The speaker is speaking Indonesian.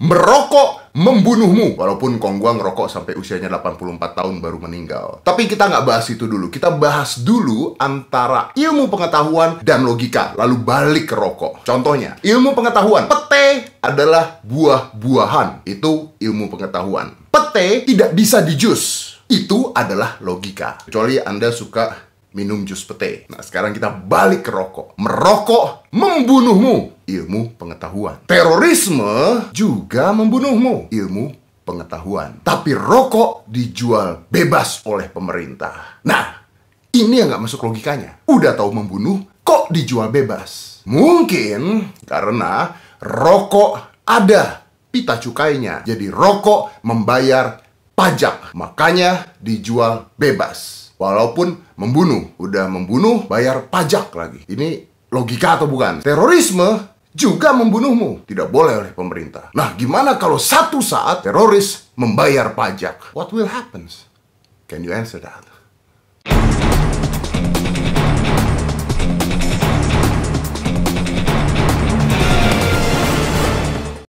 merokok membunuhmu walaupun Kongguang ngerokok sampai usianya 84 tahun baru meninggal tapi kita nggak bahas itu dulu kita bahas dulu antara ilmu pengetahuan dan logika lalu balik ke rokok contohnya ilmu pengetahuan pete adalah buah-buahan itu ilmu pengetahuan pete tidak bisa di jus. itu adalah logika kecuali anda suka minum jus pete nah sekarang kita balik ke rokok merokok membunuhmu ilmu pengetahuan. Terorisme juga membunuhmu, ilmu pengetahuan. Tapi rokok dijual bebas oleh pemerintah. Nah, ini yang nggak masuk logikanya. Udah tahu membunuh, kok dijual bebas? Mungkin karena rokok ada pita cukainya. Jadi rokok membayar pajak. Makanya dijual bebas. Walaupun membunuh, udah membunuh, bayar pajak lagi. Ini logika atau bukan? Terorisme juga membunuhmu. Tidak boleh oleh pemerintah. Nah, gimana kalau satu saat teroris membayar pajak? What will happens? Can you answer that?